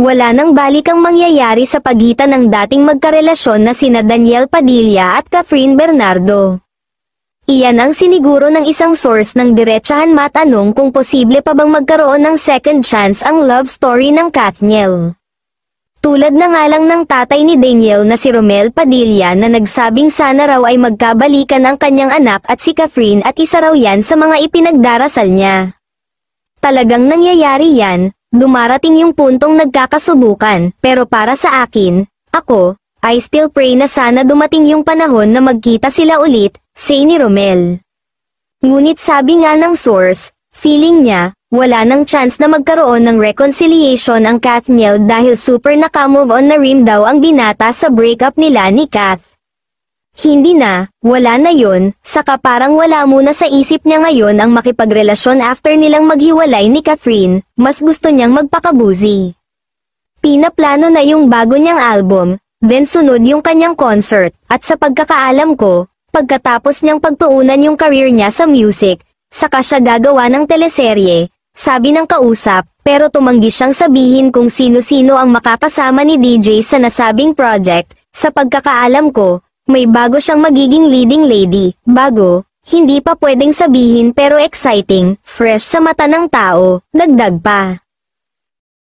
Wala nang balik ang mangyayari sa pagitan ng dating magkarelasyon na sina Daniel Padilla at Catherine Bernardo. Iyan ang siniguro ng isang source ng diretsahan matanong kung posible pa bang magkaroon ng second chance ang love story ng Katniel. Tulad na nga lang ng tatay ni Daniel na si Romel Padilla na nagsabing sana raw ay magkabalikan ang kanyang anak at si Catherine at isa raw yan sa mga ipinagdarasal niya. Talagang nangyayari yan, dumarating yung puntong nagkakasubukan, pero para sa akin, ako, I still pray na sana dumating yung panahon na magkita sila ulit, say ni Romel. Ngunit sabi nga ng source, feeling niya, wala nang chance na magkaroon ng reconciliation ang Kathniel dahil super naka-move on na rim daw ang binata sa breakup nila ni Kath. Hindi na, wala na yon, saka parang wala muna sa isip niya ngayon ang makipagrelasyon after nilang maghiwalay ni Catherine, mas gusto niyang magpakabuzi. Pinaplano na yung bago niyang album, then sunod yung kanyang concert, at sa pagkakaalam ko, pagkatapos niyang pagtuunan yung career niya sa music, saka siya gagawa ng teleserye, sabi ng kausap, pero tumanggi siyang sabihin kung sino-sino ang makakasama ni DJ sa nasabing project, sa pagkakaalam ko, may bago siyang magiging leading lady. Bago, hindi pa pwedeng sabihin pero exciting, fresh sa mata ng tao, dagdag pa.